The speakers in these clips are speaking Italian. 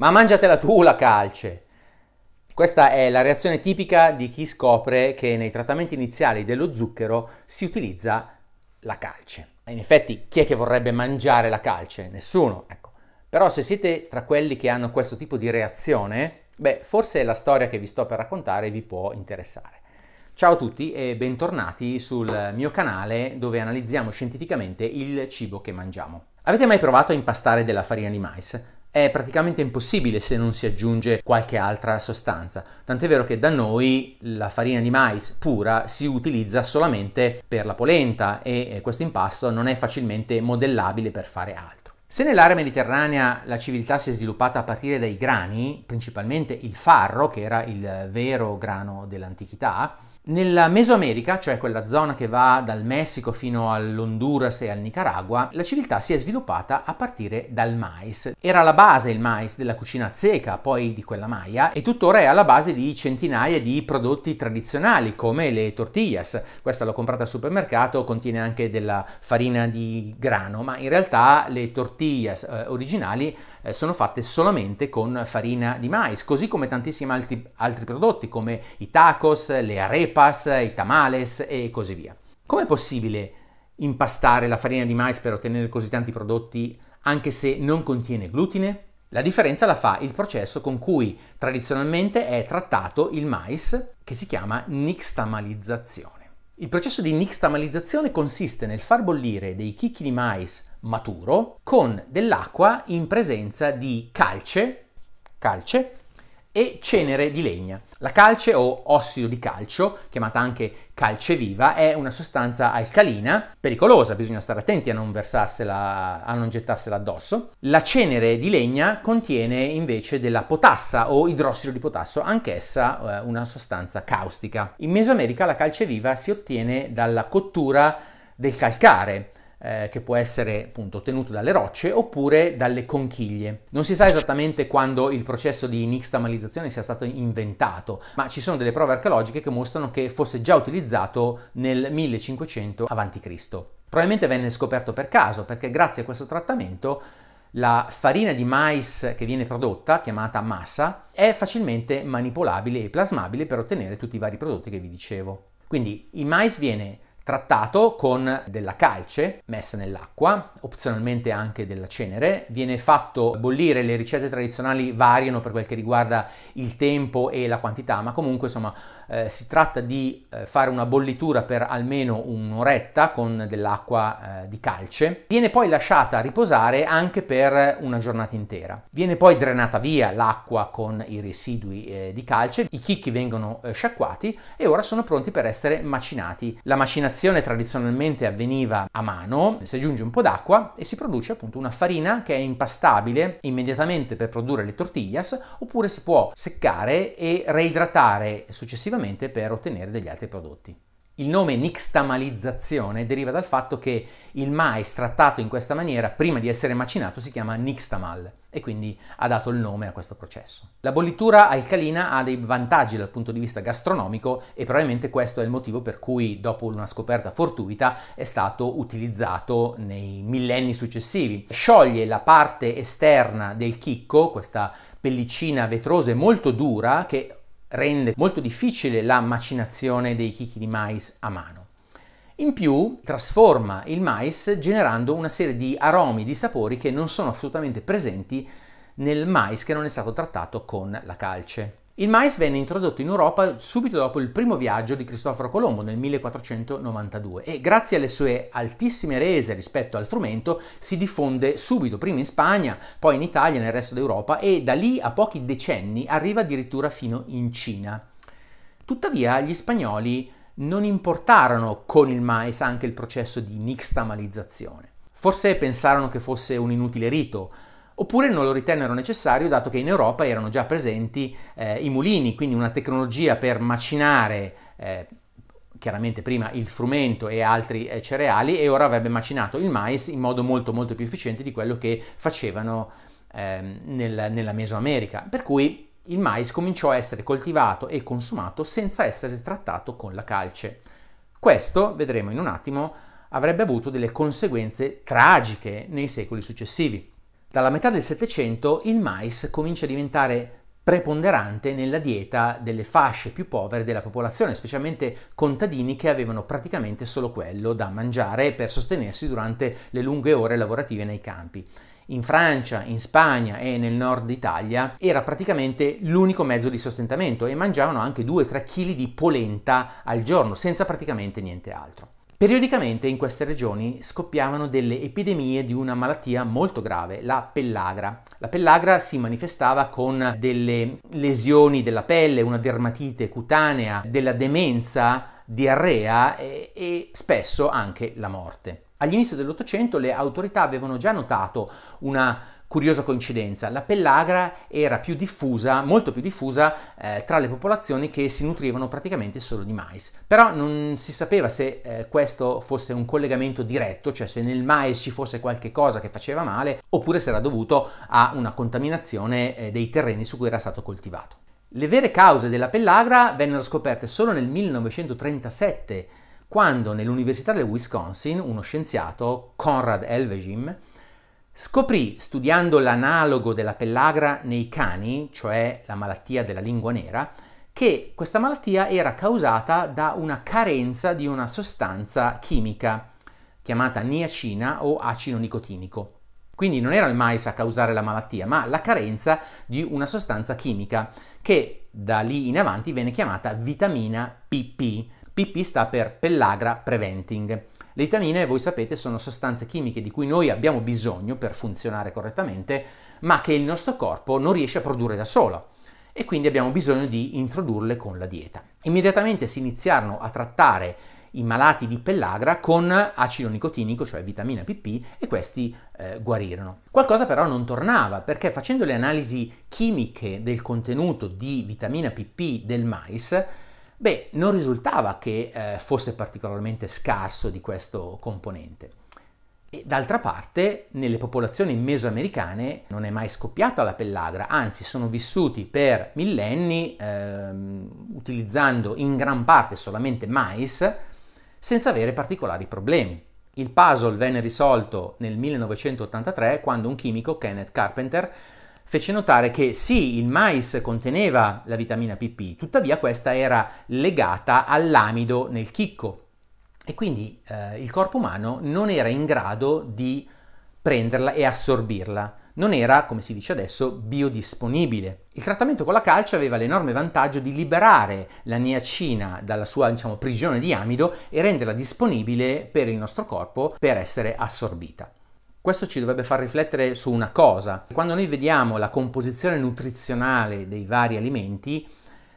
Ma mangiatela tu la calce! Questa è la reazione tipica di chi scopre che nei trattamenti iniziali dello zucchero si utilizza la calce. In effetti, chi è che vorrebbe mangiare la calce? Nessuno, ecco. Però se siete tra quelli che hanno questo tipo di reazione, beh, forse la storia che vi sto per raccontare vi può interessare. Ciao a tutti e bentornati sul mio canale dove analizziamo scientificamente il cibo che mangiamo. Avete mai provato a impastare della farina di mais? è praticamente impossibile se non si aggiunge qualche altra sostanza. Tant'è vero che da noi la farina di mais pura si utilizza solamente per la polenta e questo impasto non è facilmente modellabile per fare altro. Se nell'area mediterranea la civiltà si è sviluppata a partire dai grani, principalmente il farro, che era il vero grano dell'antichità, nella Mesoamerica, cioè quella zona che va dal Messico fino all'Honduras e al Nicaragua, la civiltà si è sviluppata a partire dal mais. Era la base il mais della cucina azteca, poi di quella maya, e tuttora è alla base di centinaia di prodotti tradizionali come le tortillas. Questa l'ho comprata al supermercato, contiene anche della farina di grano, ma in realtà le tortillas eh, originali eh, sono fatte solamente con farina di mais, così come tantissimi altri, altri prodotti come i tacos, le arepas, arepas, i tamales e così via. Com'è possibile impastare la farina di mais per ottenere così tanti prodotti anche se non contiene glutine? La differenza la fa il processo con cui tradizionalmente è trattato il mais, che si chiama nixtamalizzazione. Il processo di nixtamalizzazione consiste nel far bollire dei chicchi di mais maturo con dell'acqua in presenza di calce, calce e cenere di legna. La calce o ossido di calcio, chiamata anche calce viva, è una sostanza alcalina pericolosa, bisogna stare attenti a non versarsela, a non gettarsela addosso. La cenere di legna contiene invece della potassa o idrossido di potasso, anch'essa eh, una sostanza caustica. In Mesoamerica la calce viva si ottiene dalla cottura del calcare, eh, che può essere appunto ottenuto dalle rocce oppure dalle conchiglie. Non si sa esattamente quando il processo di nixtamalizzazione sia stato inventato, ma ci sono delle prove archeologiche che mostrano che fosse già utilizzato nel 1500 a.C. Probabilmente venne scoperto per caso, perché grazie a questo trattamento la farina di mais che viene prodotta, chiamata massa, è facilmente manipolabile e plasmabile per ottenere tutti i vari prodotti che vi dicevo. Quindi il mais viene trattato con della calce messa nell'acqua, opzionalmente anche della cenere, viene fatto bollire, le ricette tradizionali variano per quel che riguarda il tempo e la quantità, ma comunque insomma eh, si tratta di eh, fare una bollitura per almeno un'oretta con dell'acqua eh, di calce, viene poi lasciata riposare anche per una giornata intera, viene poi drenata via l'acqua con i residui eh, di calce, i chicchi vengono eh, sciacquati e ora sono pronti per essere macinati. La macinazione macinazione tradizionalmente avveniva a mano, si aggiunge un po' d'acqua e si produce appunto una farina che è impastabile immediatamente per produrre le tortillas oppure si può seccare e reidratare successivamente per ottenere degli altri prodotti. Il nome nixtamalizzazione deriva dal fatto che il mais trattato in questa maniera, prima di essere macinato, si chiama nixtamal e quindi ha dato il nome a questo processo. La bollitura alcalina ha dei vantaggi dal punto di vista gastronomico e probabilmente questo è il motivo per cui dopo una scoperta fortuita è stato utilizzato nei millenni successivi. Scioglie la parte esterna del chicco, questa pellicina vetrosa e molto dura che rende molto difficile la macinazione dei chicchi di mais a mano. In più trasforma il mais generando una serie di aromi, di sapori che non sono assolutamente presenti nel mais che non è stato trattato con la calce. Il mais venne introdotto in Europa subito dopo il primo viaggio di Cristoforo Colombo nel 1492 e grazie alle sue altissime rese rispetto al frumento si diffonde subito, prima in Spagna, poi in Italia e nel resto d'Europa e da lì a pochi decenni arriva addirittura fino in Cina. Tuttavia gli spagnoli non importarono con il mais anche il processo di nixtamalizzazione. Forse pensarono che fosse un inutile rito, oppure non lo ritennero necessario dato che in Europa erano già presenti eh, i mulini, quindi una tecnologia per macinare eh, chiaramente prima il frumento e altri eh, cereali e ora avrebbe macinato il mais in modo molto molto più efficiente di quello che facevano ehm, nel, nella Mesoamerica. Per cui il mais cominciò a essere coltivato e consumato senza essere trattato con la calce. Questo, vedremo in un attimo, avrebbe avuto delle conseguenze tragiche nei secoli successivi. Dalla metà del Settecento il mais comincia a diventare preponderante nella dieta delle fasce più povere della popolazione, specialmente contadini che avevano praticamente solo quello da mangiare per sostenersi durante le lunghe ore lavorative nei campi. In Francia, in Spagna e nel nord Italia era praticamente l'unico mezzo di sostentamento e mangiavano anche 2-3 kg di polenta al giorno, senza praticamente niente altro. Periodicamente in queste regioni scoppiavano delle epidemie di una malattia molto grave, la pellagra. La pellagra si manifestava con delle lesioni della pelle, una dermatite cutanea, della demenza, diarrea e, e spesso anche la morte. All'inizio dell'Ottocento le autorità avevano già notato una Curiosa coincidenza, la pellagra era più diffusa, molto più diffusa eh, tra le popolazioni che si nutrivano praticamente solo di mais. Però non si sapeva se eh, questo fosse un collegamento diretto, cioè se nel mais ci fosse qualche cosa che faceva male, oppure se era dovuto a una contaminazione eh, dei terreni su cui era stato coltivato. Le vere cause della pellagra vennero scoperte solo nel 1937, quando nell'Università del Wisconsin uno scienziato, Conrad Elvegim, Scoprì, studiando l'analogo della pellagra nei cani, cioè la malattia della lingua nera, che questa malattia era causata da una carenza di una sostanza chimica chiamata niacina o acino nicotinico. Quindi non era il mais a causare la malattia, ma la carenza di una sostanza chimica che da lì in avanti viene chiamata vitamina PP. PP sta per pellagra preventing. Le vitamine, voi sapete, sono sostanze chimiche di cui noi abbiamo bisogno per funzionare correttamente, ma che il nostro corpo non riesce a produrre da solo e quindi abbiamo bisogno di introdurle con la dieta. Immediatamente si iniziarono a trattare i malati di pellagra con acido nicotinico, cioè vitamina PP, e questi eh, guarirono. Qualcosa però non tornava perché facendo le analisi chimiche del contenuto di vitamina PP del mais Beh, non risultava che eh, fosse particolarmente scarso di questo componente. E d'altra parte, nelle popolazioni mesoamericane non è mai scoppiata la pellagra, anzi sono vissuti per millenni ehm, utilizzando in gran parte solamente mais senza avere particolari problemi. Il puzzle venne risolto nel 1983 quando un chimico, Kenneth Carpenter, fece notare che sì, il mais conteneva la vitamina PP, tuttavia questa era legata all'amido nel chicco e quindi eh, il corpo umano non era in grado di prenderla e assorbirla. Non era, come si dice adesso, biodisponibile. Il trattamento con la calce aveva l'enorme vantaggio di liberare la niacina dalla sua diciamo, prigione di amido e renderla disponibile per il nostro corpo per essere assorbita. Questo ci dovrebbe far riflettere su una cosa. Quando noi vediamo la composizione nutrizionale dei vari alimenti,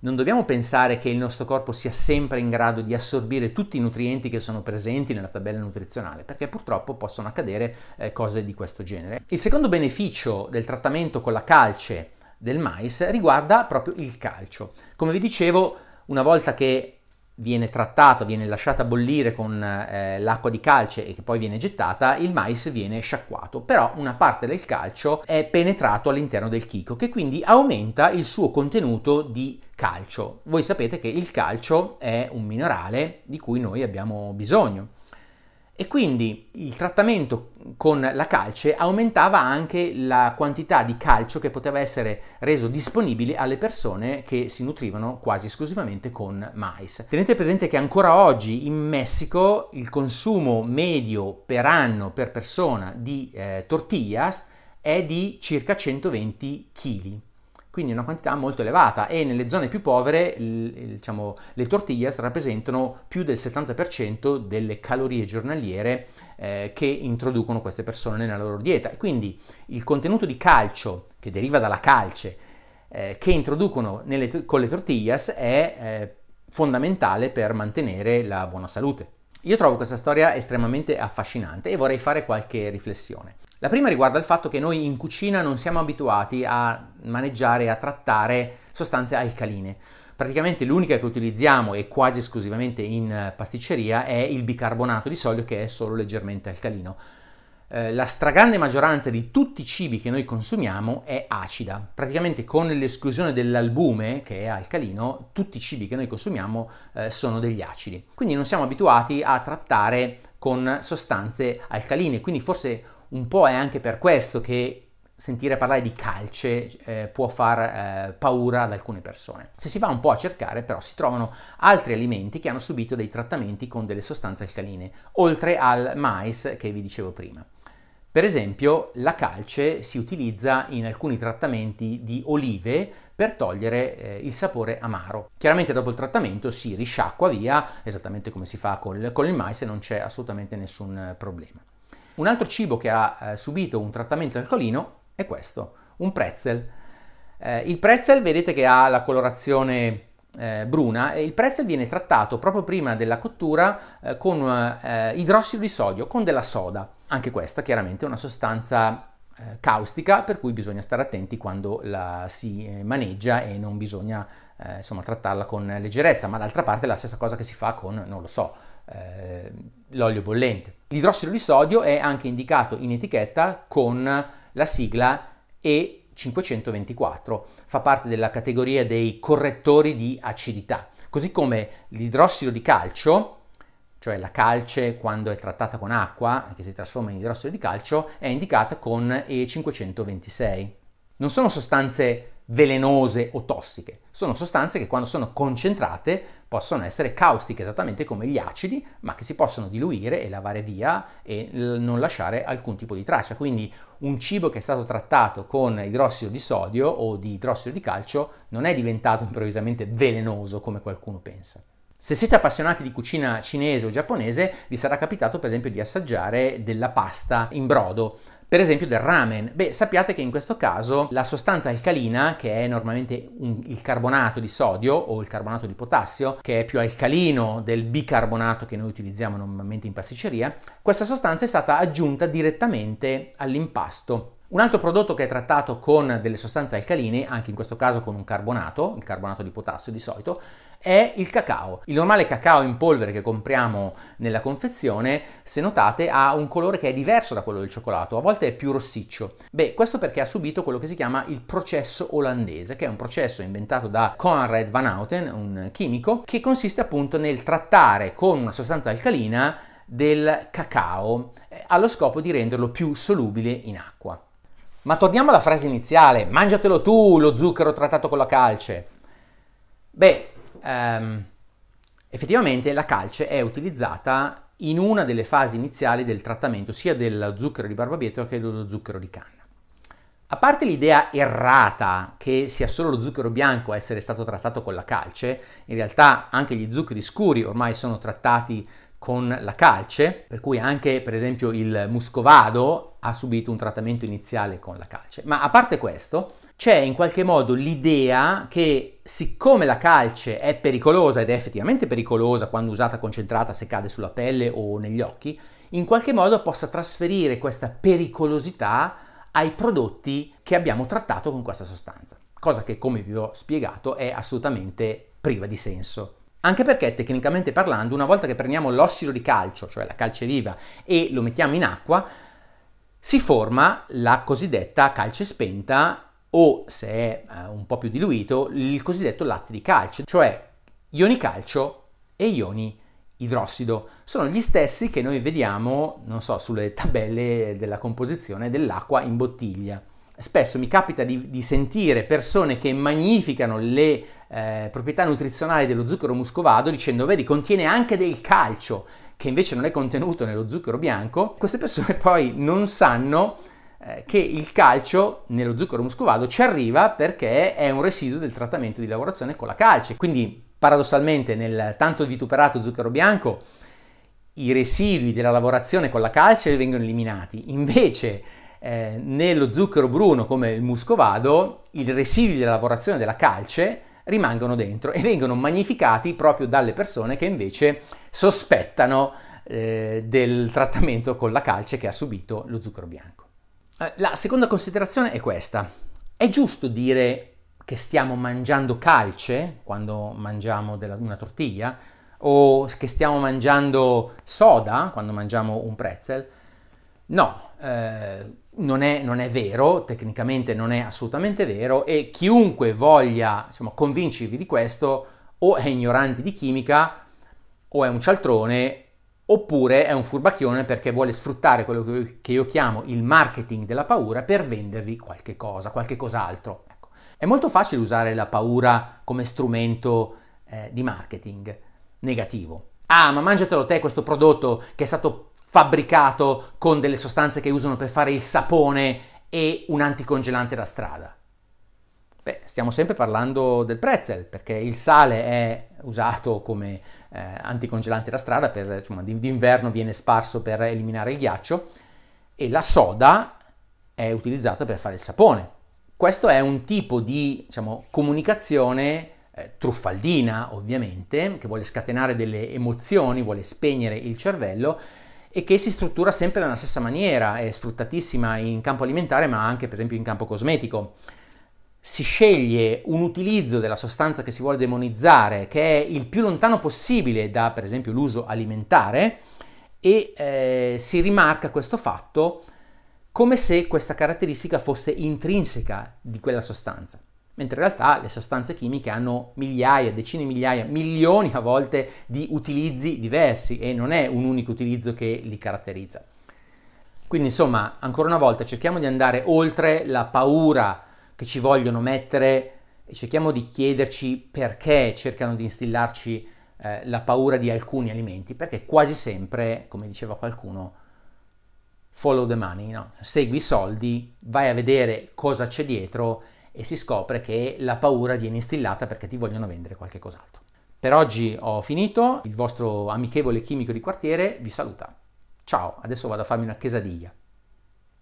non dobbiamo pensare che il nostro corpo sia sempre in grado di assorbire tutti i nutrienti che sono presenti nella tabella nutrizionale, perché purtroppo possono accadere eh, cose di questo genere. Il secondo beneficio del trattamento con la calce del mais riguarda proprio il calcio. Come vi dicevo, una volta che viene trattato, viene lasciata bollire con eh, l'acqua di calce e che poi viene gettata, il mais viene sciacquato, però una parte del calcio è penetrato all'interno del chico che quindi aumenta il suo contenuto di calcio. Voi sapete che il calcio è un minerale di cui noi abbiamo bisogno. E quindi il trattamento con la calce aumentava anche la quantità di calcio che poteva essere reso disponibile alle persone che si nutrivano quasi esclusivamente con mais. Tenete presente che ancora oggi in Messico il consumo medio per anno per persona di eh, tortillas è di circa 120 kg quindi una quantità molto elevata e nelle zone più povere diciamo, le tortillas rappresentano più del 70% delle calorie giornaliere eh, che introducono queste persone nella loro dieta. quindi il contenuto di calcio che deriva dalla calce eh, che introducono nelle, con le tortillas è eh, fondamentale per mantenere la buona salute. Io trovo questa storia estremamente affascinante e vorrei fare qualche riflessione. La prima riguarda il fatto che noi in cucina non siamo abituati a maneggiare, a trattare sostanze alcaline. Praticamente l'unica che utilizziamo e quasi esclusivamente in eh, pasticceria è il bicarbonato di sodio che è solo leggermente alcalino. Eh, la stragrande maggioranza di tutti i cibi che noi consumiamo è acida, praticamente con l'esclusione dell'albume che è alcalino, tutti i cibi che noi consumiamo eh, sono degli acidi. Quindi non siamo abituati a trattare con sostanze alcaline, quindi forse un po' è anche per questo che sentire parlare di calce eh, può far eh, paura ad alcune persone. Se si va un po' a cercare però si trovano altri alimenti che hanno subito dei trattamenti con delle sostanze alcaline, oltre al mais che vi dicevo prima. Per esempio la calce si utilizza in alcuni trattamenti di olive per togliere eh, il sapore amaro. Chiaramente dopo il trattamento si risciacqua via, esattamente come si fa col, con il mais e non c'è assolutamente nessun problema. Un altro cibo che ha eh, subito un trattamento alcolino è questo, un pretzel. Eh, il pretzel vedete che ha la colorazione eh, bruna e il pretzel viene trattato proprio prima della cottura eh, con eh, idrossido di sodio, con della soda. Anche questa chiaramente è una sostanza eh, caustica per cui bisogna stare attenti quando la si maneggia e non bisogna insomma trattarla con leggerezza, ma d'altra parte è la stessa cosa che si fa con, non lo so, l'olio bollente. L'idrossido di sodio è anche indicato in etichetta con la sigla E524, fa parte della categoria dei correttori di acidità, così come l'idrossido di calcio, cioè la calce quando è trattata con acqua, che si trasforma in idrossido di calcio, è indicata con E526. Non sono sostanze velenose o tossiche. Sono sostanze che quando sono concentrate possono essere caustiche, esattamente come gli acidi, ma che si possono diluire e lavare via e eh, non lasciare alcun tipo di traccia. Quindi un cibo che è stato trattato con idrossido di sodio o di idrossido di calcio non è diventato improvvisamente velenoso come qualcuno pensa. Se siete appassionati di cucina cinese o giapponese, vi sarà capitato per esempio di assaggiare della pasta in brodo per esempio del ramen. Beh, sappiate che in questo caso la sostanza alcalina, che è normalmente un, il carbonato di sodio o il carbonato di potassio, che è più alcalino del bicarbonato che noi utilizziamo normalmente in pasticceria, questa sostanza è stata aggiunta direttamente all'impasto un altro prodotto che è trattato con delle sostanze alcaline, anche in questo caso con un carbonato, il carbonato di potassio di solito, è il cacao. Il normale cacao in polvere che compriamo nella confezione, se notate, ha un colore che è diverso da quello del cioccolato, a volte è più rossiccio. Beh, questo perché ha subito quello che si chiama il processo olandese, che è un processo inventato da Conrad van Houten, un chimico, che consiste appunto nel trattare con una sostanza alcalina del cacao eh, allo scopo di renderlo più solubile in acqua. Ma torniamo alla frase iniziale, mangiatelo tu lo zucchero trattato con la calce. Beh, ehm, effettivamente la calce è utilizzata in una delle fasi iniziali del trattamento sia dello zucchero di barbabietola che dello zucchero di canna. A parte l'idea errata che sia solo lo zucchero bianco a essere stato trattato con la calce, in realtà anche gli zuccheri scuri ormai sono trattati con la calce, per cui anche per esempio il muscovado ha subito un trattamento iniziale con la calce. Ma a parte questo, c'è in qualche modo l'idea che siccome la calce è pericolosa ed è effettivamente pericolosa quando usata concentrata se cade sulla pelle o negli occhi, in qualche modo possa trasferire questa pericolosità ai prodotti che abbiamo trattato con questa sostanza, cosa che come vi ho spiegato è assolutamente priva di senso. Anche perché tecnicamente parlando, una volta che prendiamo l'ossido di calcio, cioè la calce viva, e lo mettiamo in acqua, si forma la cosiddetta calce spenta o, se è eh, un po' più diluito, il cosiddetto latte di calce, cioè ioni calcio e ioni idrossido. Sono gli stessi che noi vediamo, non so, sulle tabelle della composizione dell'acqua in bottiglia. Spesso mi capita di, di sentire persone che magnificano le eh, proprietà nutrizionali dello zucchero muscovado dicendo vedi contiene anche del calcio che invece non è contenuto nello zucchero bianco, queste persone poi non sanno eh, che il calcio nello zucchero muscovado ci arriva perché è un residuo del trattamento di lavorazione con la calce. Quindi paradossalmente nel tanto vituperato zucchero bianco i residui della lavorazione con la calce vengono eliminati, invece eh, nello zucchero bruno come il muscovado i residui della lavorazione della calce rimangono dentro e vengono magnificati proprio dalle persone che invece sospettano eh, del trattamento con la calce che ha subito lo zucchero bianco. Eh, la seconda considerazione è questa. È giusto dire che stiamo mangiando calce quando mangiamo della, una tortiglia o che stiamo mangiando soda quando mangiamo un pretzel? No, eh, non è, non è, vero, tecnicamente non è assolutamente vero e chiunque voglia insomma, convincervi di questo o è ignorante di chimica o è un cialtrone oppure è un furbacchione perché vuole sfruttare quello che io chiamo il marketing della paura per vendervi qualche cosa, qualche cos'altro. Ecco. È molto facile usare la paura come strumento eh, di marketing negativo. Ah, ma mangiatelo te questo prodotto che è stato fabbricato con delle sostanze che usano per fare il sapone e un anticongelante da strada? Beh, stiamo sempre parlando del pretzel, perché il sale è usato come eh, anticongelante da strada, per, insomma, d'inverno viene sparso per eliminare il ghiaccio, e la soda è utilizzata per fare il sapone. Questo è un tipo di diciamo, comunicazione eh, truffaldina, ovviamente, che vuole scatenare delle emozioni, vuole spegnere il cervello e che si struttura sempre nella stessa maniera, è sfruttatissima in campo alimentare ma anche per esempio in campo cosmetico. Si sceglie un utilizzo della sostanza che si vuole demonizzare che è il più lontano possibile da per esempio l'uso alimentare e eh, si rimarca questo fatto come se questa caratteristica fosse intrinseca di quella sostanza mentre in realtà le sostanze chimiche hanno migliaia, decine di migliaia, milioni a volte di utilizzi diversi e non è un unico utilizzo che li caratterizza. Quindi insomma, ancora una volta cerchiamo di andare oltre la paura che ci vogliono mettere e cerchiamo di chiederci perché cercano di instillarci eh, la paura di alcuni alimenti, perché quasi sempre, come diceva qualcuno, follow the money, no? segui i soldi, vai a vedere cosa c'è dietro e si scopre che la paura viene instillata perché ti vogliono vendere qualche cos'altro. Per oggi ho finito, il vostro amichevole chimico di quartiere vi saluta. Ciao, adesso vado a farmi una chesadiglia.